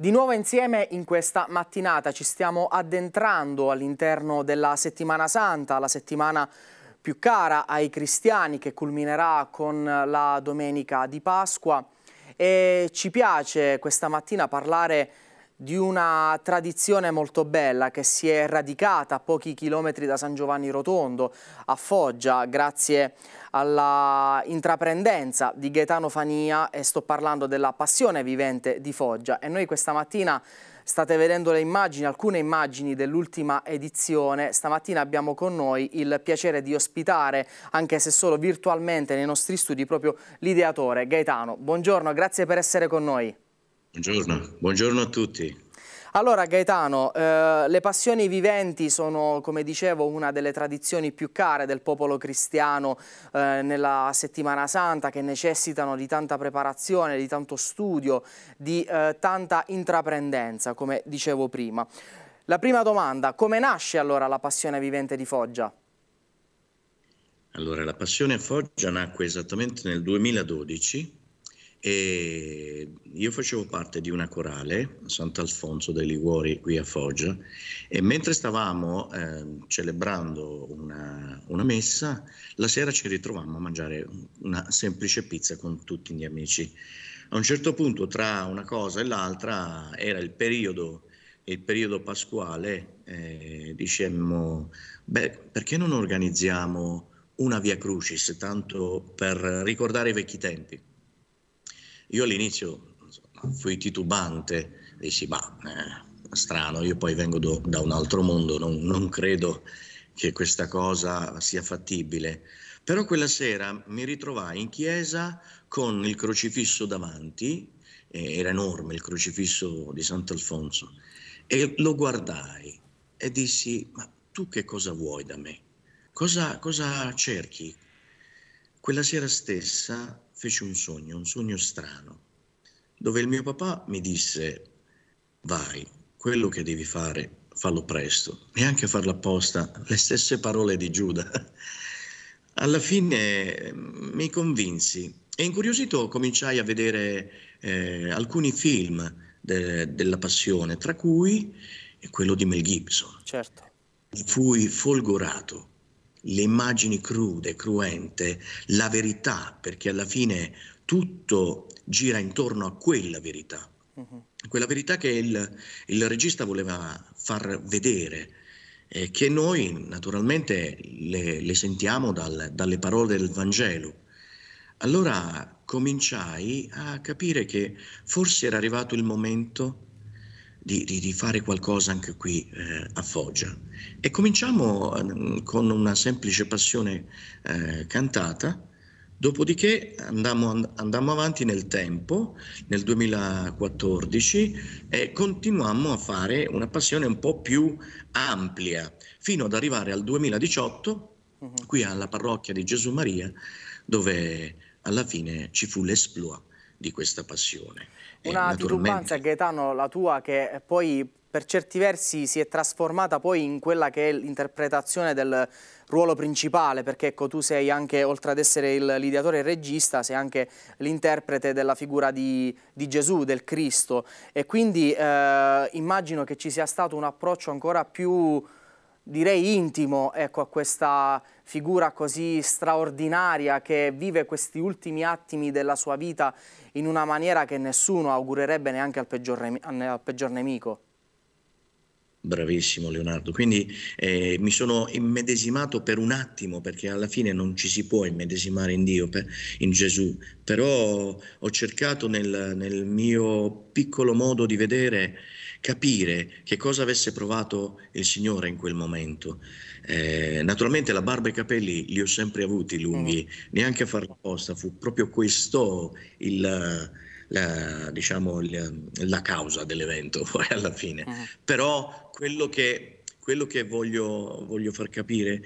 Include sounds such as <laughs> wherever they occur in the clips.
Di nuovo insieme in questa mattinata ci stiamo addentrando all'interno della settimana santa, la settimana più cara ai cristiani che culminerà con la domenica di Pasqua e ci piace questa mattina parlare di una tradizione molto bella che si è radicata a pochi chilometri da San Giovanni Rotondo a Foggia grazie alla intraprendenza di Gaetano Fania e sto parlando della passione vivente di Foggia e noi questa mattina state vedendo le immagini, alcune immagini dell'ultima edizione. Stamattina abbiamo con noi il piacere di ospitare, anche se solo virtualmente nei nostri studi, proprio l'ideatore Gaetano. Buongiorno, grazie per essere con noi. Buongiorno, buongiorno a tutti. Allora Gaetano, eh, le passioni viventi sono come dicevo una delle tradizioni più care del popolo cristiano eh, nella settimana santa che necessitano di tanta preparazione, di tanto studio, di eh, tanta intraprendenza come dicevo prima. La prima domanda, come nasce allora la passione vivente di Foggia? Allora la passione Foggia nacque esattamente nel 2012 e io facevo parte di una corale Sant'Alfonso dei Liguori qui a Foggia e mentre stavamo eh, celebrando una, una, messa, la sera ci ritrovammo a mangiare una semplice pizza con tutti gli amici. A un certo punto tra una cosa e l'altra era il periodo, il periodo pasquale, eh, dicemmo, beh, perché non organizziamo una via crucis tanto per ricordare i vecchi tempi? Io all'inizio insomma, fui titubante, dissi ma eh, strano, io poi vengo do, da un altro mondo, non, non credo che questa cosa sia fattibile. Però quella sera mi ritrovai in chiesa con il crocifisso davanti, eh, era enorme il crocifisso di Sant'Alfonso, e lo guardai e dissi, ma tu che cosa vuoi da me? Cosa, cosa cerchi? Quella sera stessa feci un sogno, un sogno strano, dove il mio papà mi disse, vai, quello che devi fare, fallo presto, e anche farlo apposta, le stesse parole di Giuda. <laughs> Alla fine mm, mi convinsi e incuriosito cominciai a vedere eh, alcuni film de- della passione, tra cui quello di Mel Gibson. Certo. Fui folgorato le immagini crude, cruente, la verità, perché alla fine tutto gira intorno a quella verità, uh-huh. quella verità che il, il, regista voleva far vedere, eh, che noi naturalmente le, le sentiamo dal, dalle parole del Vangelo. Allora cominciai a capire che forse era arrivato il momento di, di, di fare qualcosa anche qui eh, a Foggia. E cominciamo eh, con una semplice passione eh, cantata, dopodiché andammo, andammo, avanti nel tempo, nel 2014, e continuammo a fare una passione un po' più ampia, fino ad arrivare al 2018, mhm. qui alla parrocchia di Gesù Maria, dove alla fine ci fu l'esploit di questa passione. Una eh, naturalmente... Gaetano, la tua, che poi per certi versi si è trasformata poi in quella che è l'interpretazione del ruolo principale, perché ecco, tu sei anche, oltre ad essere il l'ideatore e il regista, sei anche l'interprete della figura di, di, Gesù, del Cristo. E quindi eh, immagino che ci sia stato un approccio ancora più direi intimo ecco, a questa figura così straordinaria che vive questi ultimi attimi della sua vita in una maniera che nessuno augurerebbe neanche al peggior, al peggior nemico. Bravissimo Leonardo, quindi eh, mi sono immedesimato per un attimo perché alla fine non ci si può immedesimare in Dio, per, in Gesù, però ho cercato nel, nel mio piccolo modo di vedere capire che cosa avesse provato il Signore in quel momento. Eh, naturalmente la barba e i capelli li ho sempre avuti lunghi, mm. neanche a farla apposta, fu proprio questo il, la, diciamo, il, la, causa dell'evento <laughs> poi alla fine. Mm. Però quello che, quello che voglio, voglio far capire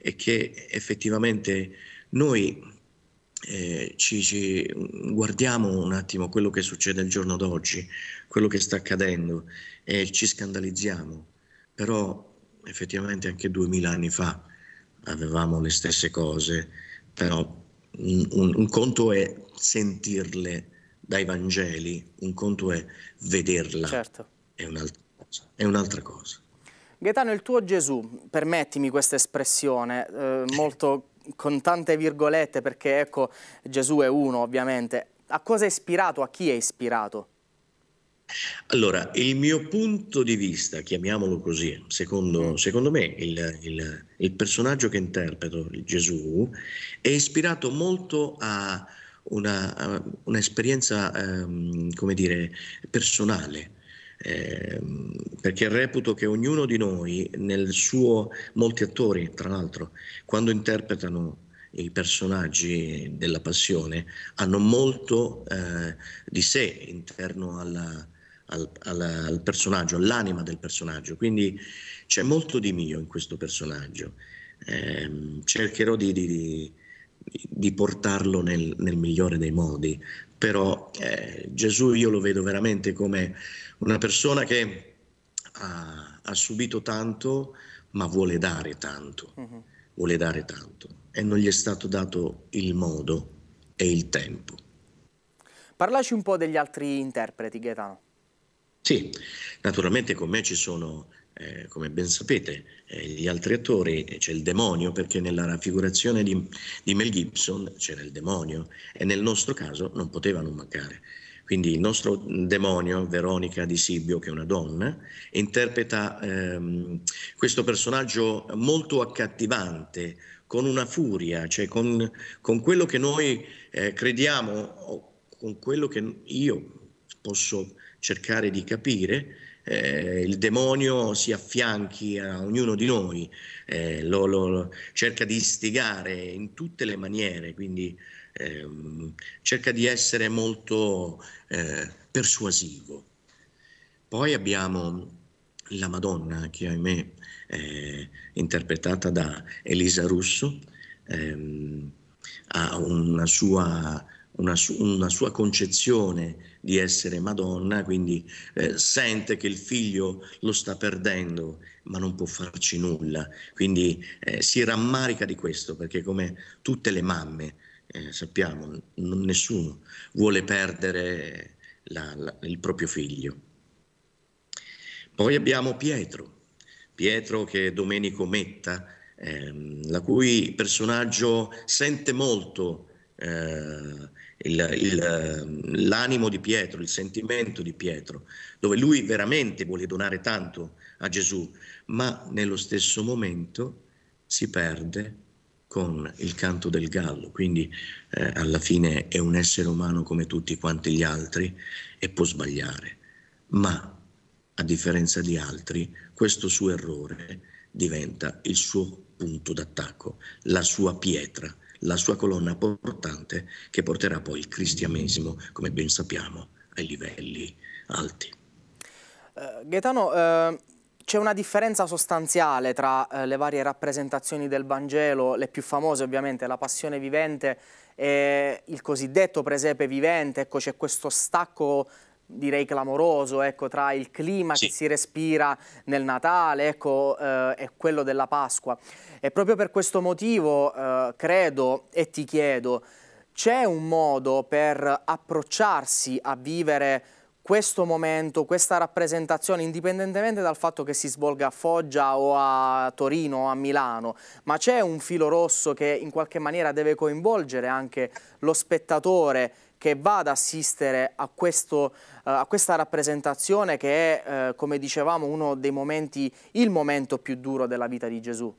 è che effettivamente noi eh, ci, ci, mm, guardiamo un attimo quello che succede al giorno d'oggi, quello che sta accadendo e ci scandalizziamo, però effettivamente anche duemila anni fa avevamo le stesse cose, però un, mm, un, un conto è sentirle dai Vangeli, un conto è vederla, certo. è un'altra cosa. È un'altra cosa. Gaetano, il tuo Gesù, permettimi questa espressione eh, molto con tante virgolette perché ecco Gesù è uno ovviamente, a cosa è ispirato, a chi è ispirato? Allora, il mio punto di vista, chiamiamolo così, secondo, secondo me il, il, il, personaggio che interpreto, Gesù, è ispirato molto a una, a un'esperienza, um, come dire, personale, eh, perché reputo che ognuno di noi, nel suo, molti attori tra l'altro, quando interpretano i personaggi della passione, hanno molto eh, di sé interno alla, al, alla, al personaggio, all'anima del personaggio, quindi c'è molto di mio in questo personaggio. Eh, cercherò di, di, di portarlo nel, nel, migliore dei modi, però eh, Gesù io lo vedo veramente come una persona che ha, ha subito tanto ma vuole dare tanto, uh-huh. vuole dare tanto e non gli è stato dato il modo e il tempo. Parlaci un po' degli altri interpreti, Gaetano. Sì, naturalmente con me ci sono, eh, come ben sapete, eh, gli altri attori, c'è il demonio, perché nella raffigurazione di, di Mel Gibson c'era il demonio e nel nostro caso non poteva non mancare quindi il nostro demonio, Veronica di Sibio, che è una donna, interpreta ehm, questo personaggio molto accattivante, con una furia, cioè con, con quello che noi eh, crediamo, con quello che io posso cercare di capire, eh, il demonio si affianchi a ognuno di noi, eh, lo, lo, cerca di istigare in tutte le maniere, quindi ehm, cerca di essere molto eh, persuasivo. Poi abbiamo la Madonna, che ahimè è eh, interpretata da Elisa Russo, ehm, ha una sua una, una sua concezione di essere Madonna, quindi eh, sente che il figlio lo sta perdendo, ma non può farci nulla. Quindi eh, si rammarica di questo, perché come tutte le mamme, eh, sappiamo, non, nessuno vuole perdere la, la, il proprio figlio. Poi abbiamo Pietro, Pietro che è Domenico Metta, ehm, la cui personaggio sente molto eh, il, il, ehm, l'animo di Pietro, il sentimento di Pietro, dove lui veramente vuole donare tanto a Gesù, ma nello stesso momento si perde con il canto del gallo, quindi eh, alla fine è un essere umano come tutti quanti gli altri e può sbagliare, ma a differenza di altri questo suo errore diventa il suo punto d'attacco, la sua pietra la sua colonna portante che porterà poi il cristianesimo, come ben sappiamo, ai livelli alti. Uh, Gaetano, uh, c'è una differenza sostanziale tra uh, le varie rappresentazioni del Vangelo, le più famose ovviamente, la passione vivente e il cosiddetto presepe vivente, ecco c'è questo stacco direi clamoroso ecco, tra il clima sì. che si respira nel Natale ecco, eh, e quello della Pasqua. E proprio per questo motivo eh, credo e ti chiedo, c'è un modo per approcciarsi a vivere questo momento, questa rappresentazione, indipendentemente dal fatto che si svolga a Foggia o a Torino o a Milano, ma c'è un filo rosso che in qualche maniera deve coinvolgere anche lo spettatore che va ad assistere a, questo, eh, a questa rappresentazione che è, eh, come dicevamo, uno dei momenti, il momento più duro della vita di Gesù.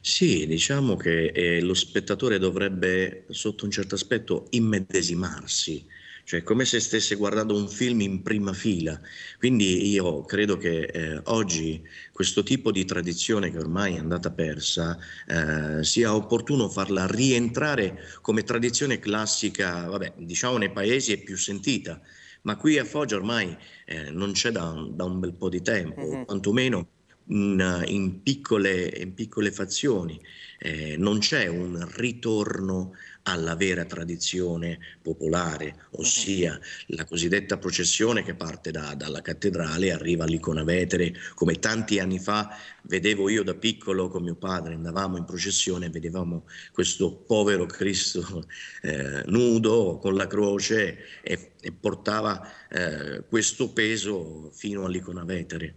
Sì, diciamo che eh, lo spettatore dovrebbe sotto un certo aspetto immedesimarsi cioè come se stesse guardando un film in prima fila. Quindi io credo che eh, oggi questo tipo di tradizione che ormai è andata persa eh, sia opportuno farla rientrare come tradizione classica, vabbè, diciamo nei paesi è più sentita, ma qui a Foggia ormai eh, non c'è da un, da un, bel po' di tempo, uh-huh. quantomeno in, in, piccole, in piccole fazioni. Eh, non c'è un ritorno alla vera tradizione popolare, ossia mhm. la cosiddetta processione che parte da, dalla cattedrale e arriva all'icona vetere, come tanti anni fa vedevo io da piccolo con mio padre, andavamo in processione e vedevamo questo povero Cristo eh, nudo con la croce e, e portava eh, questo peso fino all'icona vetere.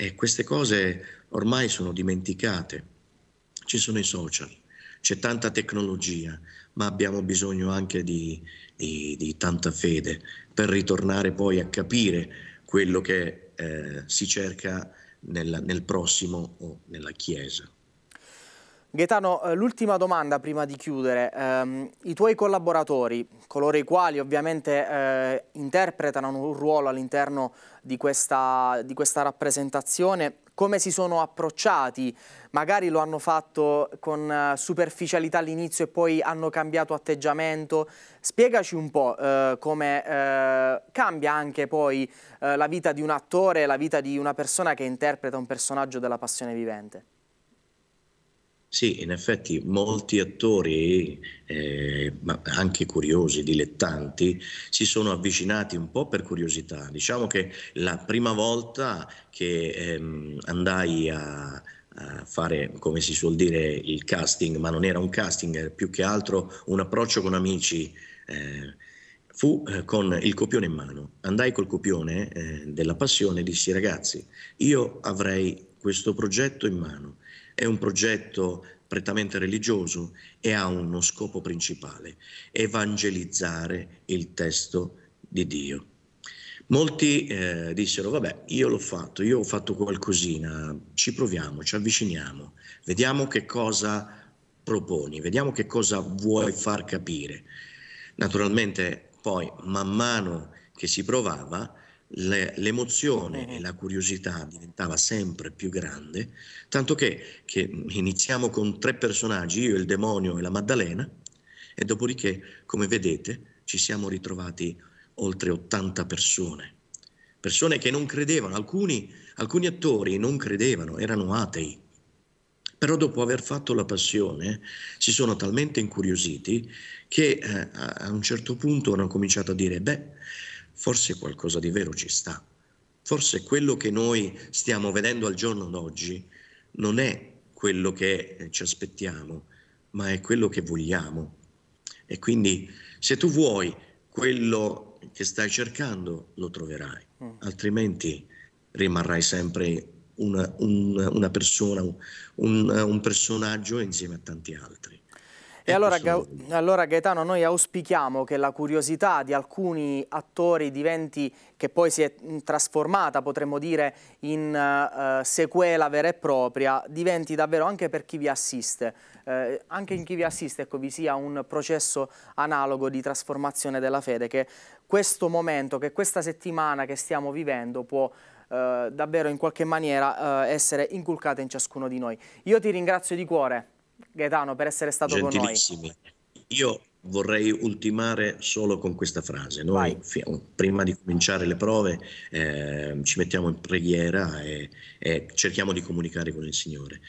E queste cose ormai sono dimenticate, ci sono i social c'è tanta tecnologia, ma abbiamo bisogno anche di, di, di tanta fede per ritornare poi a capire quello che eh, si cerca nel, nel prossimo o nella Chiesa. Gaetano, eh, l'ultima domanda prima di chiudere. Ehm, I tuoi collaboratori, coloro i quali ovviamente eh, interpretano un ruolo all'interno di, di questa, rappresentazione, come si sono approcciati, magari lo hanno fatto con eh, superficialità all'inizio e poi hanno cambiato atteggiamento. Spiegaci un po' eh, come eh, cambia anche poi eh, la vita di un attore, la vita di una persona che interpreta un personaggio della passione vivente. Sì, in effetti molti attori, eh, anche curiosi, dilettanti, si sono avvicinati un po' per curiosità. Diciamo che la prima volta che ehm, andai a, fare, come si suol dire, il casting, ma non era un casting, era più che altro un approccio con amici. Eh, fu eh, con il copione in mano. Andai col copione eh, della passione e dissi ragazzi, io avrei questo progetto in mano. È un progetto prettamente religioso e ha uno scopo principale, evangelizzare il testo di Dio. Molti eh, dissero, vabbè, io l'ho fatto, io ho fatto qualcosina, ci proviamo, ci avviciniamo, vediamo che cosa proponi, vediamo che cosa vuoi far capire. Naturalmente poi, man mano che si provava, l'emozione e la curiosità diventava sempre più grande, tanto che, che iniziamo con tre personaggi, io, il demonio e la Maddalena, e dopodiché, come vedete, ci siamo ritrovati oltre 80 persone, persone che non credevano, alcuni, alcuni attori non credevano, erano atei però dopo aver fatto la passione si sono talmente incuriositi che eh, a un certo punto hanno cominciato a dire, beh, forse qualcosa di vero ci sta. Forse quello che noi stiamo vedendo al giorno d'oggi non è quello che eh, ci aspettiamo, ma è quello che vogliamo. E quindi se tu vuoi quello che stai cercando, lo troverai, mm. altrimenti rimarrai sempre una, un, una persona, un, un personaggio insieme a tanti altri. E allora, Ga allora, Gaetano, noi auspichiamo che la curiosità di alcuni attori diventi, che poi si è trasformata, potremmo dire, in uh, sequela vera e propria, diventi davvero anche per chi vi assiste, eh, anche in chi vi assiste ecco, vi sia un processo analogo di trasformazione della fede, che questo momento, che questa settimana che stiamo vivendo può... Uh, davvero in qualche maniera uh, essere inculcata in ciascuno di noi. Io ti ringrazio di cuore Gaetano, per essere stato con noi. Io vorrei ultimare solo con questa frase. Noi f- prima di cominciare le prove eh, ci mettiamo in preghiera e, e, cerchiamo di comunicare con il Signore.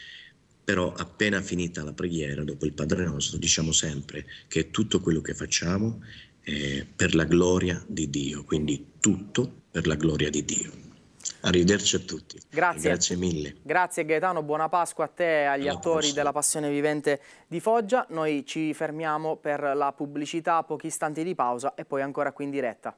Però appena finita la preghiera, dopo il Padre nostro, diciamo sempre che tutto quello che facciamo è per la gloria di Dio, quindi tutto per la gloria di Dio. Arrivederci a tutti. Grazie. Grazie mille. Grazie Gaetano, buona Pasqua a te e agli Alla attori prossima. della Passione Vivente di Foggia. Noi ci fermiamo per la pubblicità, pochi istanti di pausa e poi ancora qui in diretta.